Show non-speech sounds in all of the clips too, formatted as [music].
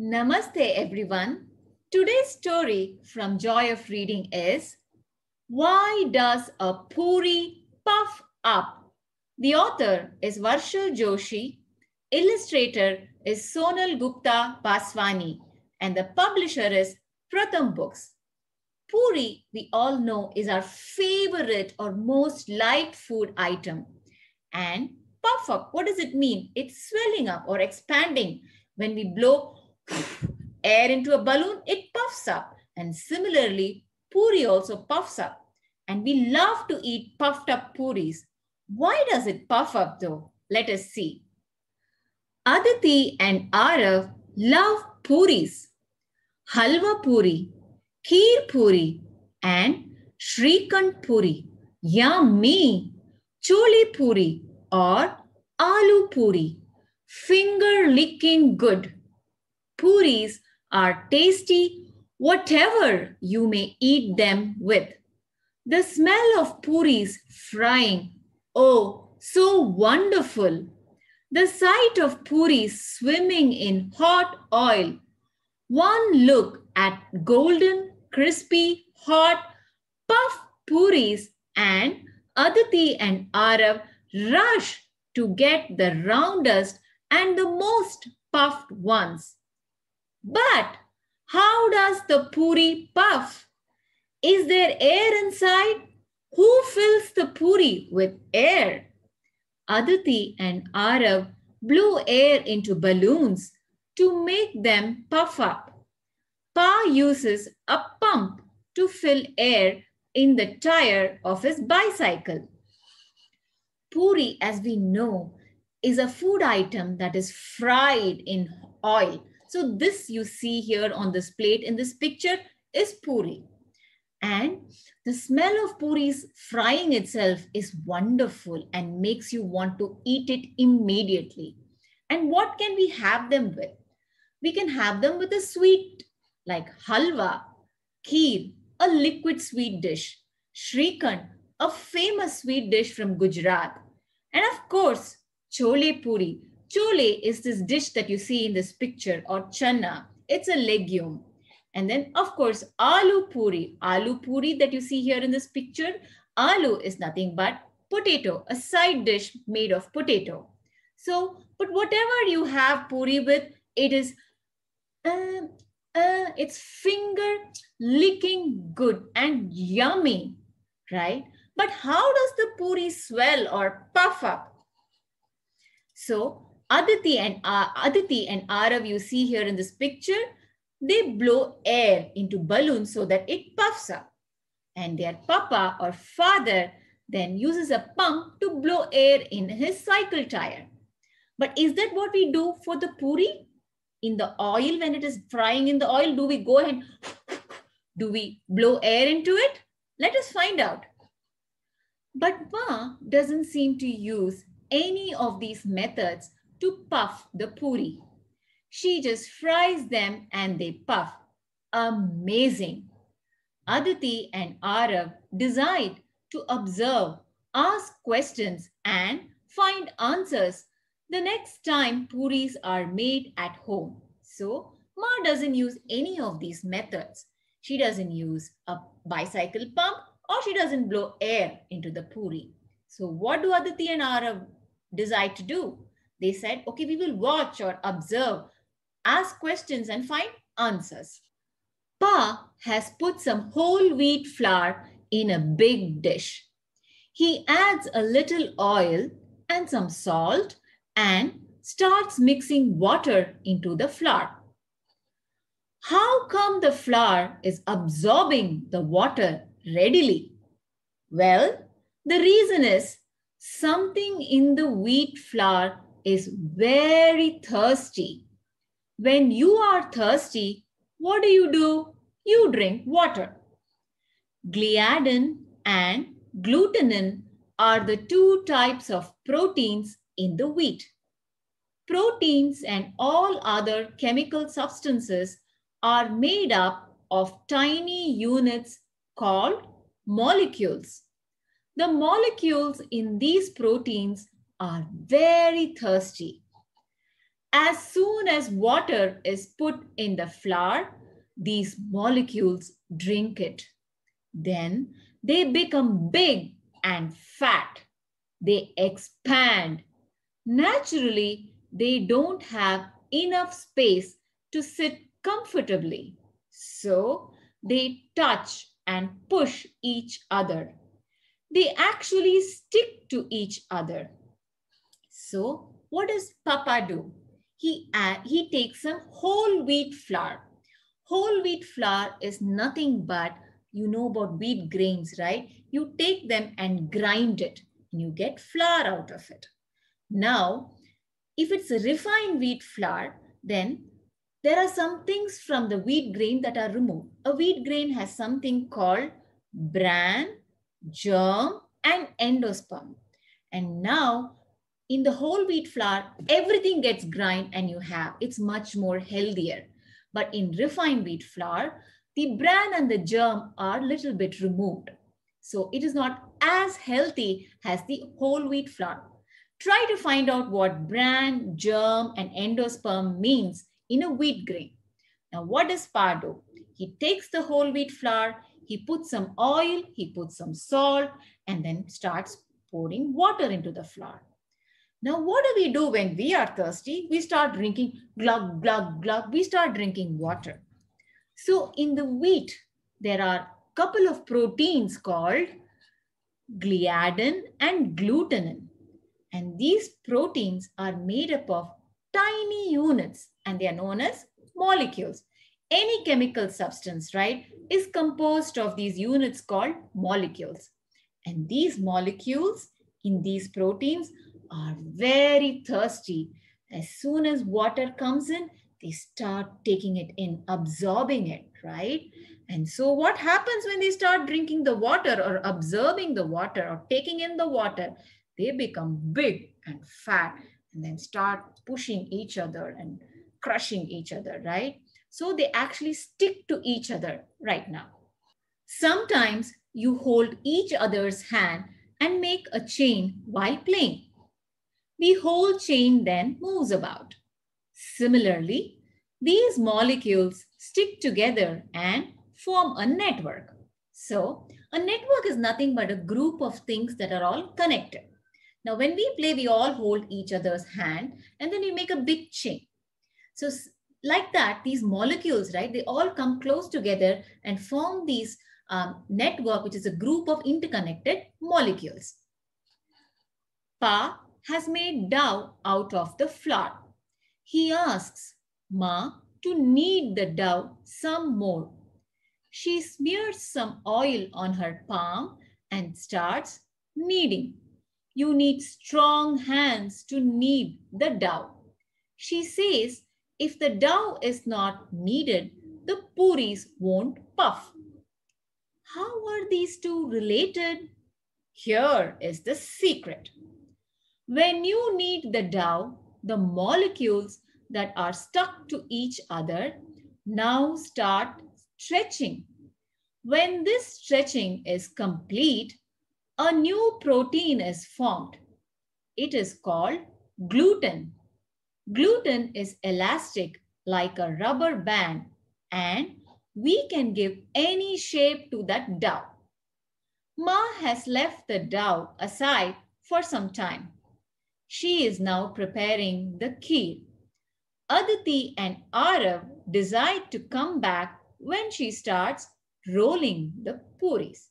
Namaste, everyone. Today's story from Joy of Reading is Why Does a Puri Puff Up? The author is Varshal Joshi, illustrator is Sonal Gupta Paswani, and the publisher is Pratham Books. Puri, we all know, is our favorite or most liked food item. And puff up, what does it mean? It's swelling up or expanding when we blow air into a balloon, it puffs up. And similarly, puri also puffs up. And we love to eat puffed up puris. Why does it puff up though? Let us see. Aditi and Arav love puris. Halwa puri, Kheer puri, and Shrikant puri. Yummy! Choli puri or Alu puri. Finger licking good puris are tasty, whatever you may eat them with. The smell of puris frying, oh, so wonderful. The sight of puris swimming in hot oil. One look at golden, crispy, hot, puff puris and Aditi and Arav rush to get the roundest and the most puffed ones. But how does the puri puff? Is there air inside? Who fills the puri with air? Aditi and Arav blew air into balloons to make them puff up. Pa uses a pump to fill air in the tire of his bicycle. Puri, as we know, is a food item that is fried in oil so this you see here on this plate in this picture is puri. And the smell of puris frying itself is wonderful and makes you want to eat it immediately. And what can we have them with? We can have them with a sweet like halwa, kheer, a liquid sweet dish, shrikhand, a famous sweet dish from Gujarat. And of course, chole puri, Chole is this dish that you see in this picture or channa. It's a legume. And then of course, aloo puri. Aloo puri that you see here in this picture. Aloo is nothing but potato, a side dish made of potato. So, but whatever you have puri with, it is, uh, uh, it's finger licking good and yummy, right? But how does the puri swell or puff up? So Aditi and, uh, Aditi and Arav you see here in this picture, they blow air into balloons so that it puffs up. And their papa or father then uses a pump to blow air in his cycle tire. But is that what we do for the puri? In the oil, when it is frying in the oil, do we go and do we blow air into it? Let us find out. But Ma doesn't seem to use any of these methods to puff the puri. She just fries them and they puff. Amazing. Aditi and Arav decide to observe, ask questions and find answers the next time puris are made at home. So Ma doesn't use any of these methods. She doesn't use a bicycle pump or she doesn't blow air into the puri. So what do Aditi and Arav decide to do? They said, okay, we will watch or observe, ask questions and find answers. Pa has put some whole wheat flour in a big dish. He adds a little oil and some salt and starts mixing water into the flour. How come the flour is absorbing the water readily? Well, the reason is something in the wheat flour is very thirsty. When you are thirsty, what do you do? You drink water. Gliadin and glutenin are the two types of proteins in the wheat. Proteins and all other chemical substances are made up of tiny units called molecules. The molecules in these proteins are very thirsty. As soon as water is put in the flower, these molecules drink it. Then they become big and fat. They expand. Naturally, they don't have enough space to sit comfortably. So they touch and push each other. They actually stick to each other. So what does Papa do? He, he takes some whole wheat flour. Whole wheat flour is nothing but, you know about wheat grains, right? You take them and grind it and you get flour out of it. Now, if it's refined wheat flour, then there are some things from the wheat grain that are removed. A wheat grain has something called bran, germ, and endosperm. And now in the whole wheat flour, everything gets grind and you have, it's much more healthier. But in refined wheat flour, the bran and the germ are little bit removed. So it is not as healthy as the whole wheat flour. Try to find out what bran, germ, and endosperm means in a wheat grain. Now, what is pardo? He takes the whole wheat flour, he puts some oil, he puts some salt, and then starts pouring water into the flour. Now, what do we do when we are thirsty? We start drinking glug, glug, glug. We start drinking water. So in the wheat, there are a couple of proteins called gliadin and glutenin. And these proteins are made up of tiny units and they are known as molecules. Any chemical substance, right, is composed of these units called molecules. And these molecules in these proteins are very thirsty. As soon as water comes in, they start taking it in, absorbing it, right? And so, what happens when they start drinking the water or absorbing the water or taking in the water? They become big and fat and then start pushing each other and crushing each other, right? So, they actually stick to each other right now. Sometimes you hold each other's hand and make a chain while playing the whole chain then moves about. Similarly, these molecules stick together and form a network. So a network is nothing but a group of things that are all connected. Now, when we play, we all hold each other's hand and then we make a big chain. So like that, these molecules, right, they all come close together and form these um, network, which is a group of interconnected molecules. Pa has made dove out of the flour. He asks Ma to knead the dove some more. She smears some oil on her palm and starts kneading. You need strong hands to knead the dough. She says if the dough is not kneaded, the puris won't puff. How are these two related? Here is the secret. When you need the dough, the molecules that are stuck to each other now start stretching. When this stretching is complete, a new protein is formed. It is called gluten. Gluten is elastic like a rubber band and we can give any shape to that dough. Ma has left the dough aside for some time. She is now preparing the kheer. Aditi and Arav decide to come back when she starts rolling the puris.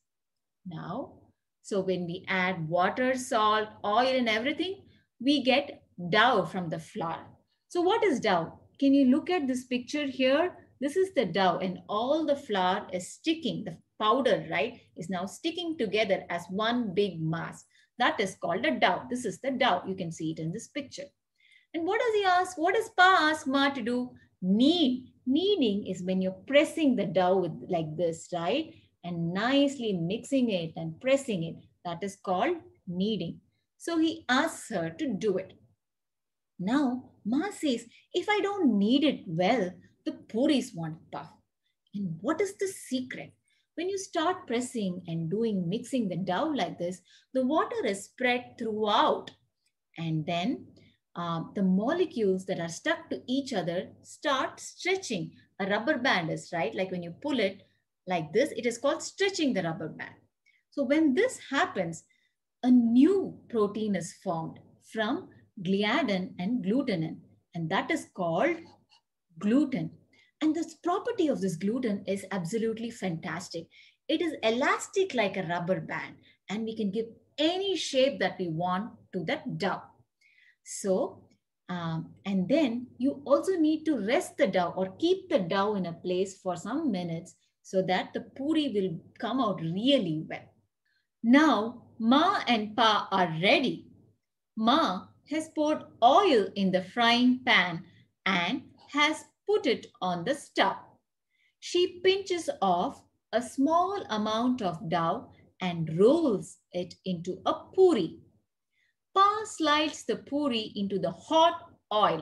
Now, so when we add water, salt, oil and everything, we get dough from the flour. So what is dough? Can you look at this picture here? This is the dough and all the flour is sticking. The powder, right, is now sticking together as one big mass. That is called a dao. This is the dao. You can see it in this picture. And what does he ask? What does Pa ask Ma to do? Knead. Kneading is when you're pressing the dough with, like this, right? And nicely mixing it and pressing it. That is called kneading. So he asks her to do it. Now, Ma says, if I don't knead it well, the puris won't puff. And what is the secret? When you start pressing and doing mixing the dough like this, the water is spread throughout. And then uh, the molecules that are stuck to each other start stretching. A rubber band is right, like when you pull it like this, it is called stretching the rubber band. So when this happens, a new protein is formed from gliadin and glutenin, and that is called gluten. And this property of this gluten is absolutely fantastic. It is elastic like a rubber band, and we can give any shape that we want to that dough. So, um, and then you also need to rest the dough or keep the dough in a place for some minutes so that the puri will come out really well. Now, Ma and Pa are ready. Ma has poured oil in the frying pan and has put it on the stove. She pinches off a small amount of dough and rolls it into a puri. Pa slides the puri into the hot oil.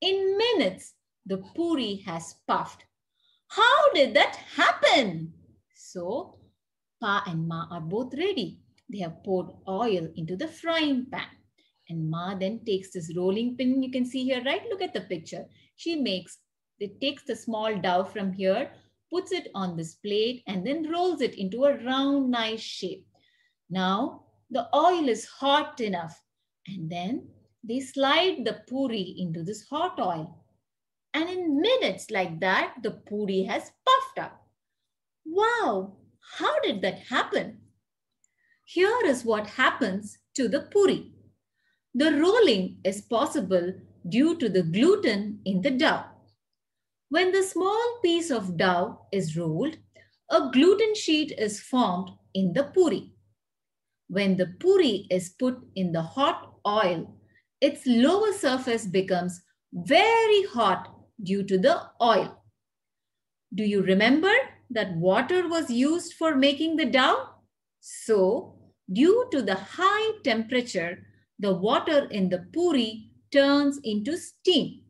In minutes, the puri has puffed. How did that happen? So, Pa and Ma are both ready. They have poured oil into the frying pan. And Ma then takes this rolling pin you can see here, right? Look at the picture she makes, it takes the small dough from here, puts it on this plate and then rolls it into a round, nice shape. Now the oil is hot enough and then they slide the puri into this hot oil. And in minutes like that, the puri has puffed up. Wow, how did that happen? Here is what happens to the puri. The rolling is possible due to the gluten in the dough. When the small piece of dough is rolled, a gluten sheet is formed in the puri. When the puri is put in the hot oil, its lower surface becomes very hot due to the oil. Do you remember that water was used for making the dough? So, due to the high temperature, the water in the puri turns into steam.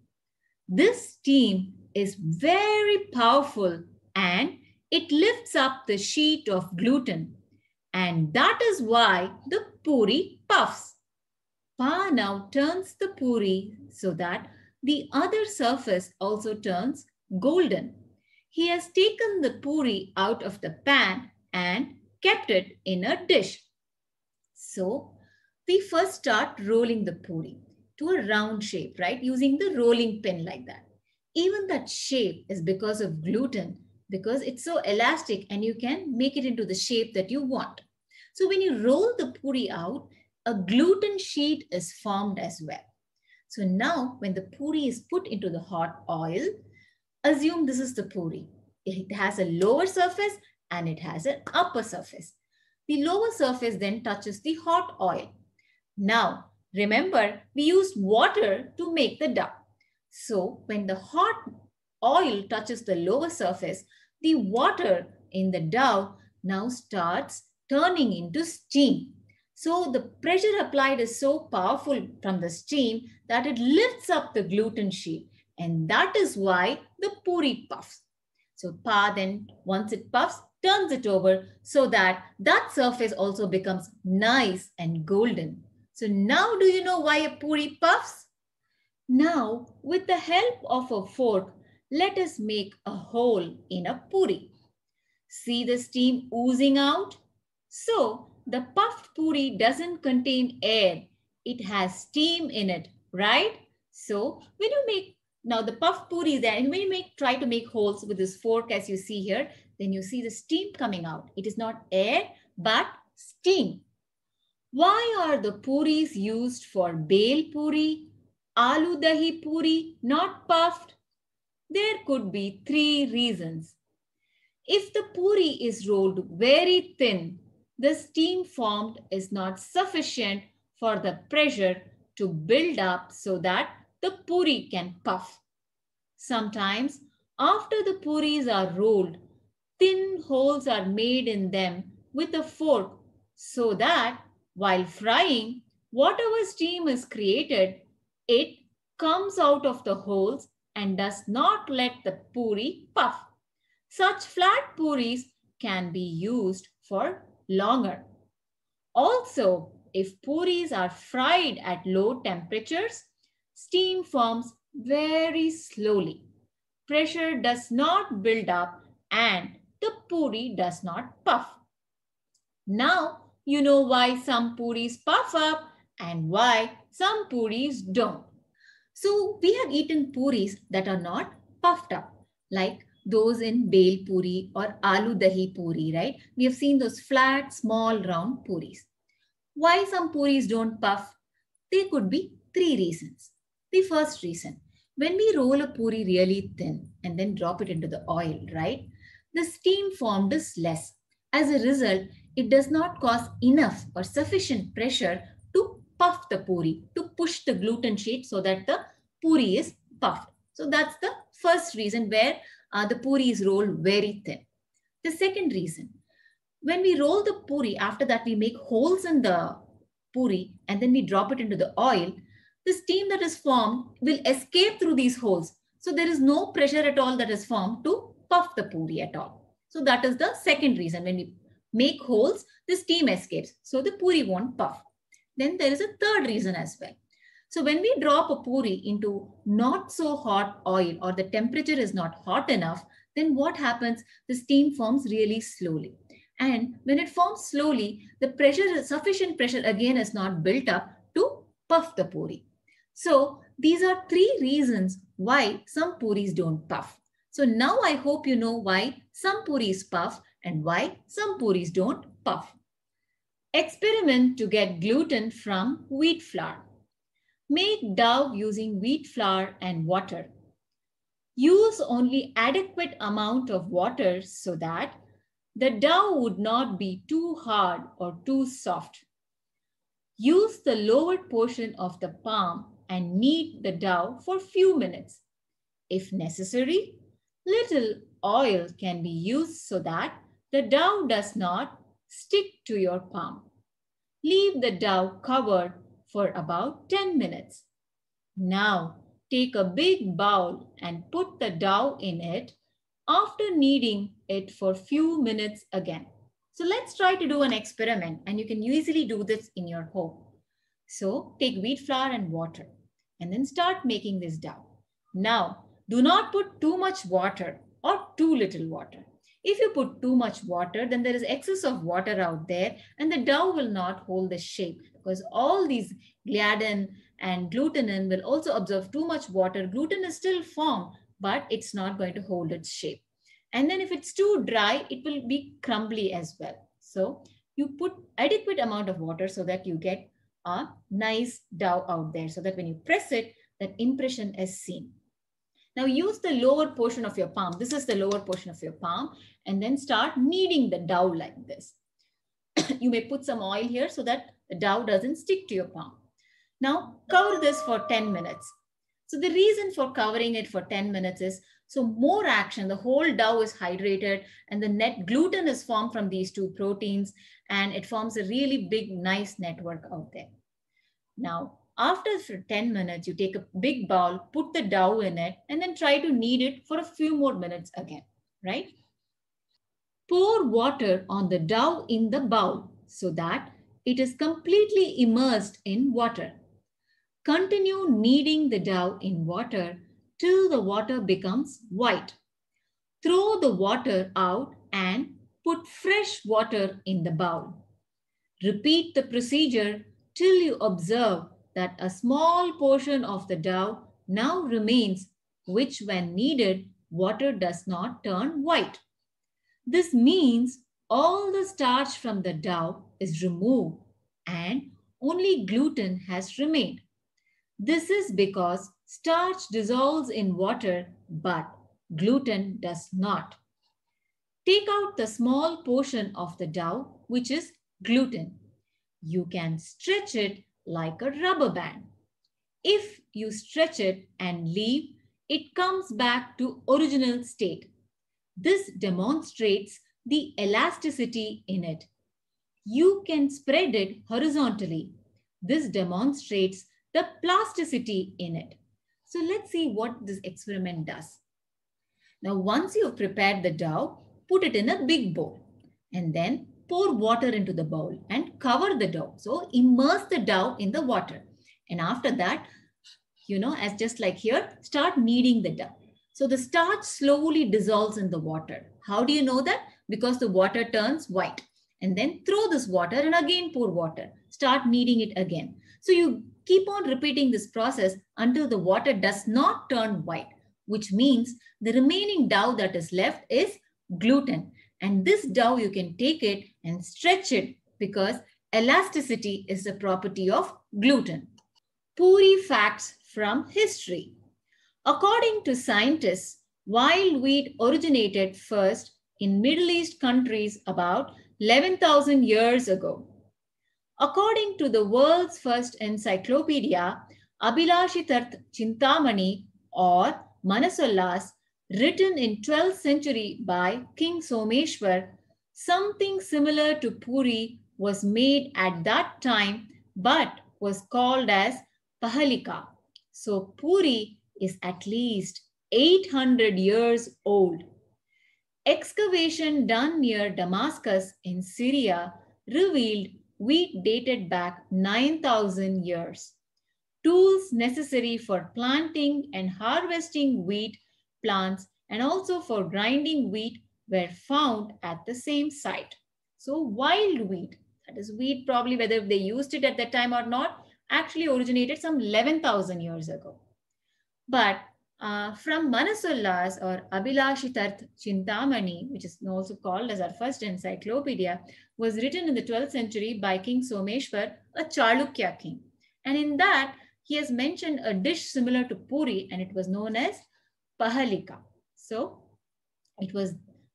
This steam is very powerful and it lifts up the sheet of gluten. And that is why the puri puffs. Pa now turns the puri so that the other surface also turns golden. He has taken the puri out of the pan and kept it in a dish. So, we first start rolling the puri to a round shape, right? Using the rolling pin like that. Even that shape is because of gluten, because it's so elastic and you can make it into the shape that you want. So when you roll the puri out, a gluten sheet is formed as well. So now when the puri is put into the hot oil, assume this is the puri. It has a lower surface and it has an upper surface. The lower surface then touches the hot oil. Now Remember, we used water to make the dough. So when the hot oil touches the lower surface, the water in the dough now starts turning into steam. So the pressure applied is so powerful from the steam that it lifts up the gluten sheet. And that is why the puri puffs. So pa then, once it puffs, turns it over so that that surface also becomes nice and golden. So now do you know why a puri puffs? Now with the help of a fork, let us make a hole in a puri. See the steam oozing out? So the puffed puri doesn't contain air. It has steam in it, right? So when you make, now the puffed puri is there and when you make, try to make holes with this fork as you see here, then you see the steam coming out. It is not air, but steam. Why are the puris used for bale puri, aloo dahi puri, not puffed? There could be three reasons. If the puri is rolled very thin, the steam formed is not sufficient for the pressure to build up so that the puri can puff. Sometimes, after the puris are rolled, thin holes are made in them with a fork so that while frying, whatever steam is created, it comes out of the holes and does not let the puri puff. Such flat puris can be used for longer. Also, if puris are fried at low temperatures, steam forms very slowly. Pressure does not build up and the puri does not puff. Now, you know why some puris puff up and why some puris don't. So we have eaten puris that are not puffed up, like those in bail puri or aloo dahi puri, right? We have seen those flat, small, round puris. Why some puris don't puff? There could be three reasons. The first reason, when we roll a puri really thin and then drop it into the oil, right? The steam formed is less. As a result, it does not cause enough or sufficient pressure to puff the puri, to push the gluten sheet so that the puri is puffed. So that's the first reason where uh, the puri is rolled very thin. The second reason, when we roll the puri, after that we make holes in the puri and then we drop it into the oil, the steam that is formed will escape through these holes. So there is no pressure at all that is formed to puff the puri at all. So that is the second reason when we make holes, the steam escapes. So the puri won't puff. Then there is a third reason as well. So when we drop a puri into not so hot oil or the temperature is not hot enough, then what happens? The steam forms really slowly. And when it forms slowly, the pressure, sufficient pressure again is not built up to puff the puri. So these are three reasons why some puris don't puff. So now I hope you know why some puris puff and why some puris don't puff. Experiment to get gluten from wheat flour. Make dough using wheat flour and water. Use only adequate amount of water so that the dough would not be too hard or too soft. Use the lower portion of the palm and knead the dough for few minutes. If necessary, little oil can be used so that the dough does not stick to your palm. Leave the dough covered for about 10 minutes. Now take a big bowl and put the dough in it after kneading it for few minutes again. So let's try to do an experiment and you can easily do this in your home. So take wheat flour and water and then start making this dough. Now, do not put too much water or too little water. If you put too much water, then there is excess of water out there and the dough will not hold the shape because all these gliadin and glutenin will also absorb too much water. Gluten is still formed, but it's not going to hold its shape. And then if it's too dry, it will be crumbly as well. So you put adequate amount of water so that you get a nice dough out there so that when you press it, that impression is seen. Now use the lower portion of your palm. This is the lower portion of your palm and then start kneading the dough like this. [coughs] you may put some oil here so that the dough doesn't stick to your palm. Now cover this for 10 minutes. So the reason for covering it for 10 minutes is so more action, the whole dough is hydrated and the net gluten is formed from these two proteins and it forms a really big, nice network out there. Now after 10 minutes, you take a big bowl, put the dough in it, and then try to knead it for a few more minutes again, right? Pour water on the dough in the bowl so that it is completely immersed in water. Continue kneading the dough in water till the water becomes white. Throw the water out and put fresh water in the bowl. Repeat the procedure till you observe that a small portion of the dough now remains, which when needed, water does not turn white. This means all the starch from the dough is removed and only gluten has remained. This is because starch dissolves in water but gluten does not. Take out the small portion of the dough which is gluten. You can stretch it like a rubber band. If you stretch it and leave, it comes back to original state. This demonstrates the elasticity in it. You can spread it horizontally. This demonstrates the plasticity in it. So let's see what this experiment does. Now, once you've prepared the dough, put it in a big bowl and then pour water into the bowl and cover the dough. So immerse the dough in the water. And after that, you know, as just like here, start kneading the dough. So the starch slowly dissolves in the water. How do you know that? Because the water turns white. And then throw this water and again pour water. Start kneading it again. So you keep on repeating this process until the water does not turn white, which means the remaining dough that is left is gluten. And this dough, you can take it and stretch it because elasticity is a property of gluten. Puri facts from history. According to scientists, wild wheat originated first in Middle East countries about 11,000 years ago. According to the world's first encyclopedia, Abhilashitarth Chintamani or Manasollas written in 12th century by King Someshwar, something similar to Puri was made at that time but was called as Pahalika. So Puri is at least 800 years old. Excavation done near Damascus in Syria revealed wheat dated back 9,000 years. Tools necessary for planting and harvesting wheat plants, and also for grinding wheat were found at the same site. So wild wheat, that is wheat probably whether they used it at that time or not, actually originated some 11,000 years ago. But uh, from Manasullas or Abhilashitarth Chintamani, which is also called as our first encyclopedia, was written in the 12th century by King Someshwar, a Chalukya king. And in that, he has mentioned a dish similar to puri and it was known as Pahalika. So it was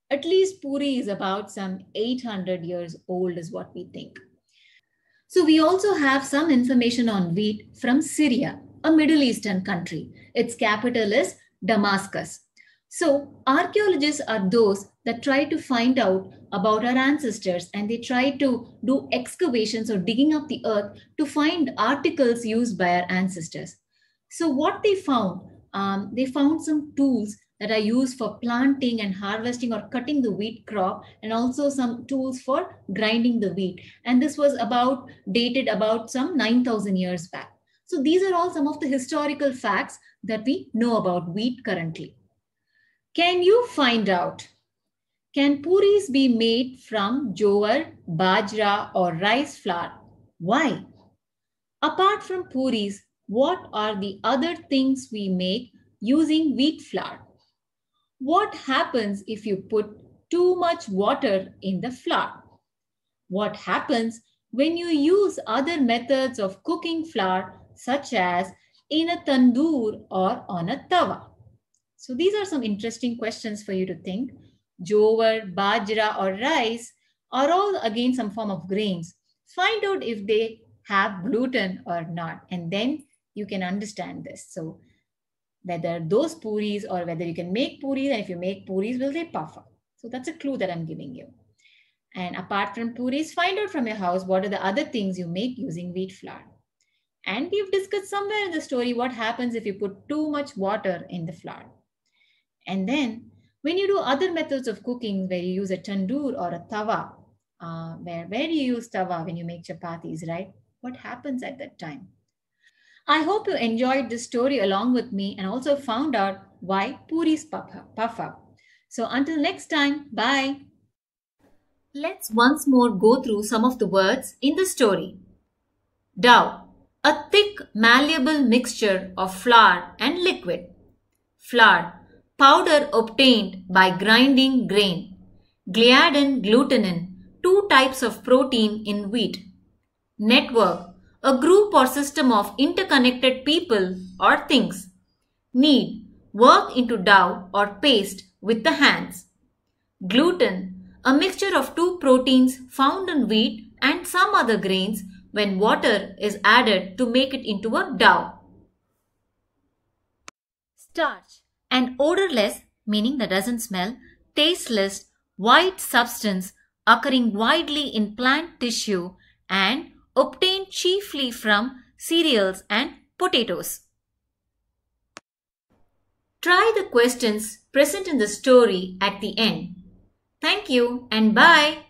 at least Puri is about some 800 years old, is what we think. So we also have some information on wheat from Syria, a Middle Eastern country. Its capital is Damascus. So archaeologists are those that try to find out about our ancestors and they try to do excavations or digging up the earth to find articles used by our ancestors. So what they found um, they found some tools that are used for planting and harvesting or cutting the wheat crop and also some tools for grinding the wheat. And this was about dated about some 9,000 years back. So these are all some of the historical facts that we know about wheat currently. Can you find out? Can puris be made from jowar, bajra or rice flour? Why? Apart from puris, what are the other things we make using wheat flour? What happens if you put too much water in the flour? What happens when you use other methods of cooking flour such as in a tandoor or on a tawa? So these are some interesting questions for you to think. Jowar, bajra or rice are all again some form of grains. Find out if they have gluten or not and then you can understand this. So whether those puris or whether you can make puris, and if you make puris, will they puff up? So that's a clue that I'm giving you. And apart from puris, find out from your house what are the other things you make using wheat flour. And we've discussed somewhere in the story what happens if you put too much water in the flour. And then when you do other methods of cooking where you use a tandoor or a tawa, uh, where, where you use tawa when you make chapatis, right? What happens at that time? I hope you enjoyed this story along with me and also found out why puris puff up. So until next time, bye. Let's once more go through some of the words in the story. Dough, a thick malleable mixture of flour and liquid. Flour, powder obtained by grinding grain. Gliadin glutenin, two types of protein in wheat. Network, a group or system of interconnected people or things. Knead, work into dough or paste with the hands. Gluten, a mixture of two proteins found in wheat and some other grains when water is added to make it into a dough. Starch, an odorless, meaning that doesn't smell, tasteless, white substance occurring widely in plant tissue and obtained chiefly from cereals and potatoes. Try the questions present in the story at the end. Thank you and bye.